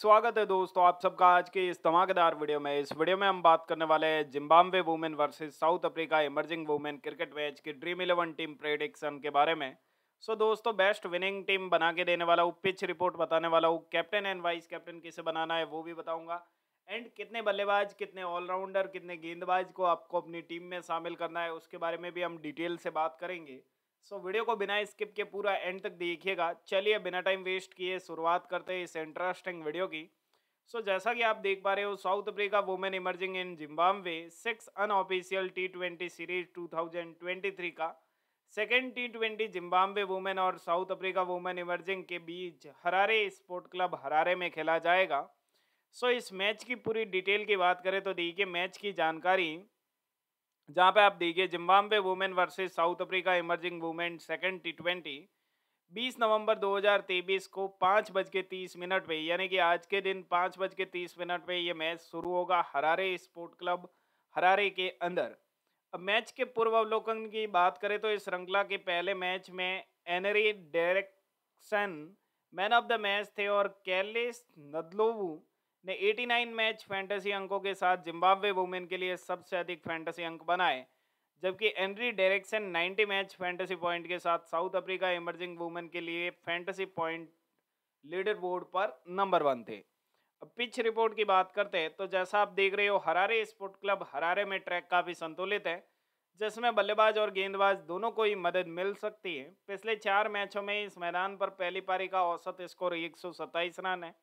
स्वागत है दोस्तों आप सबका आज के इस धमाकेदार वीडियो में इस वीडियो में हम बात करने वाले हैं Zimbabwe women versus South Africa emerging women cricket match की ड्रीम इलेवन टीम प्रेडिक्शन के बारे में सो so, दोस्तों बेस्ट विनिंग टीम बना के देने वाला हूँ पिच रिपोर्ट बताने वाला हूँ कैप्टन एंड वाइस कैप्टन किसे बनाना है वो भी बताऊँगा एंड कितने बल्लेबाज कितने ऑलराउंडर कितने गेंदबाज को आपको अपनी टीम में शामिल करना है उसके बारे में भी हम डिटेल से बात करेंगे सो so, वीडियो को बिना स्किप के पूरा एंड तक देखिएगा चलिए बिना टाइम वेस्ट किए शुरुआत करते हैं इस इंटरेस्टिंग वीडियो की सो so, जैसा कि आप देख पा रहे हो South Africa women emerging in Zimbabwe six unofficial T twenty series 2023 का second T twenty Zimbabwe women और साउथ अफ्रीका वुमेन इमर्जिंग के बीच हरारे स्पोर्ट क्लब हरारे में खेला जाएगा सो so, इस मैच की पूरी डिटेल की बात करें तो देखिए मैच की जानकारी जहाँ पे आप देखिए Zimbabwe women versus South Africa emerging women second T twenty बीस हज़ार 2023 को पाँच बज के तीस मिनट पे यानी कि आज के दिन पाँच बज के तीस मिनट पे ये मैच शुरू होगा हरारे स्पोर्ट क्लब हरारे के अंदर अब मैच के पूर्व अवलोकन की बात करें तो इस श्रृंखला के पहले मैच में Annerie Dercksen man of the match थे और कैलिस नदलोवू ने 89 मैच फैंटेसी अंकों के साथ जिम्बाब्वे वुमेन के लिए सबसे अधिक फैंटेसी अंक बनाए जबकि Annerie Dercksen 90 match fantasy point के साथ साउथ अफ्रीका इमर्जिंग वुमेन के लिए फैंटेसी पॉइंट लीडर बोर्ड पर नंबर वन थे अब पिच रिपोर्ट की बात करते हैं तो जैसा आप देख रहे हो हरारे स्पोर्ट क्लब हरारे में ट्रैक काफ़ी संतुलित है जिसमें बल्लेबाज और गेंदबाज दोनों को ही मदद मिल सकती है पिछले चार मैचों में इस मैदान पर पहली पारी का औसत स्कोर एक रन है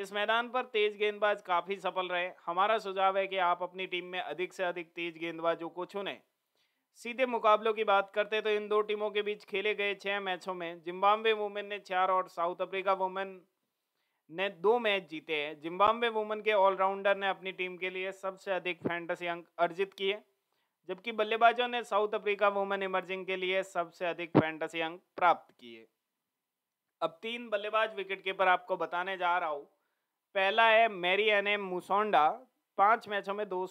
इस मैदान पर तेज गेंदबाज काफ़ी सफल रहे हमारा सुझाव है कि आप अपनी टीम में अधिक से अधिक तेज गेंदबाजों को चुने सीधे मुकाबलों की बात करते तो इन दो टीमों के बीच खेले गए छह मैचों में जिम्बाब्वे वुमेन ने चार और साउथ अफ्रीका वुमेन ने दो मैच जीते हैं जिम्बाब्वे वुमेन के ऑलराउंडर ने अपनी टीम के लिए सबसे अधिक फैंटसी अंक अर्जित किए जबकि बल्लेबाजों ने साउथ अफ्रीका वुमेन इमर्जिंग के लिए सबसे अधिक फैंटसी अंक प्राप्त किए अब तीन बल्लेबाज विकेट कीपर आपको बताने जा रहा हूँ पहला है मेरी एन एम मुसोंडा पांच मैचों में दो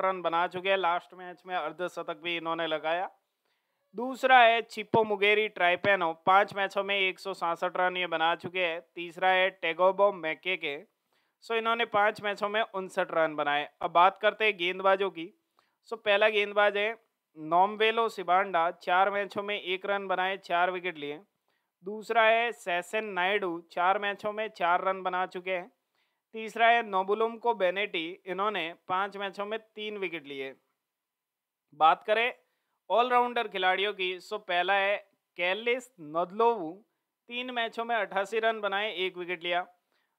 रन बना चुके हैं लास्ट मैच में अर्धशतक भी इन्होंने लगाया दूसरा है छिप्पो मुगेरी ट्राइपेनो पांच मैचों में एक रन ये बना चुके हैं तीसरा है टेगोबो मैके के सो इन्होंने पांच मैचों में उनसठ रन बनाए अब बात करते हैं गेंदबाजों की सो पहला गेंदबाज है नॉमवेलो सिबांडा चार मैचों में एक रन बनाए चार विकेट लिए दूसरा है सैसन नायडू चार मैचों में चार रन बना चुके हैं तीसरा है नोबुलम को बेनेटी इन्होंने पांच मैचों में तीन विकेट लिए बात करें ऑलराउंडर खिलाड़ियों की सो पहला है कैलिस नदलोवू तीन मैचों में अट्ठासी रन बनाए एक विकेट लिया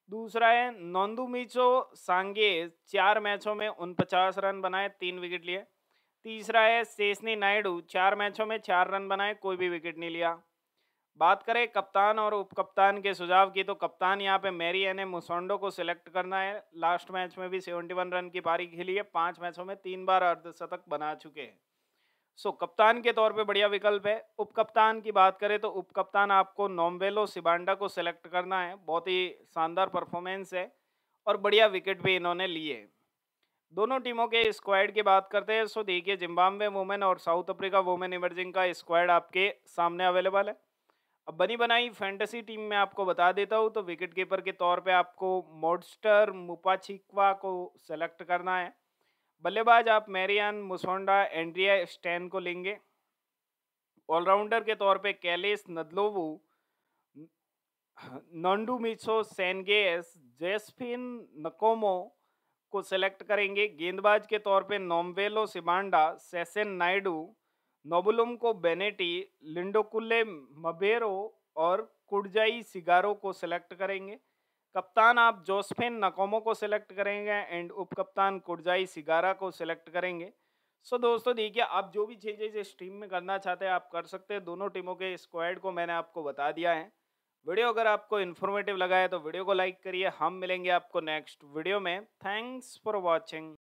दूसरा है नोंदुमिचो सांगे चार मैचों में उनपचास रन बनाए तीन विकेट लिए तीसरा है सेसनी नायडू चार मैचों में चार रन बनाए कोई भी विकेट नहीं लिया बात करें कप्तान और उप कप्तान के सुझाव की तो कप्तान यहाँ पे मेरी एन मुसोंडो को सिलेक्ट करना है लास्ट मैच में भी सेवेंटी वन रन की पारी खेली है पाँच मैचों में तीन बार अर्धशतक बना चुके हैं सो कप्तान के तौर पे बढ़िया विकल्प है उप कप्तान की बात करें तो उप कप्तान आपको नोम्बेलो सिबांडा को सिलेक्ट करना है बहुत ही शानदार परफॉर्मेंस है और बढ़िया विकेट भी इन्होंने लिए दोनों टीमों के स्क्वाड की बात करते हैं सो तो देखिए जिम्बाब्वे वुमेन और साउथ अफ्रीका वुमेन इमर्जिंग का स्क्वाड आपके सामने अवेलेबल है अब बनी बनाई फैंटेसी टीम में आपको बता देता हूँ तो विकेट कीपर के तौर पे आपको मॉडस्टर मुपाछिक्वा को सेलेक्ट करना है बल्लेबाज आप मेरियन मुसोंडा एंड्रिया स्टैन को लेंगे ऑलराउंडर के तौर पे कैलेस नदलोवू नंडू मिचो सेनगेस जेस्फिन नकोमो को सेलेक्ट करेंगे गेंदबाज के तौर पे Nomvelo Sibanda Seshnie Naidu Nobulumko Baneti लिंडोकुल्ले मबेरो और कुडजाई सिगारो को सिलेक्ट करेंगे कप्तान आप जोस्फेन नकोमो को सिलेक्ट करेंगे एंड उप कप्तान कुडजाई सिगारा को सिलेक्ट करेंगे सो so, दोस्तों देखिए आप जो भी चेंजेज इस टीम में करना चाहते हैं आप कर सकते हैं दोनों टीमों के स्क्वाड को मैंने आपको बता दिया है वीडियो अगर आपको इन्फॉर्मेटिव लगा है तो वीडियो को लाइक करिए हम मिलेंगे आपको नेक्स्ट वीडियो में थैंक्स फॉर वॉचिंग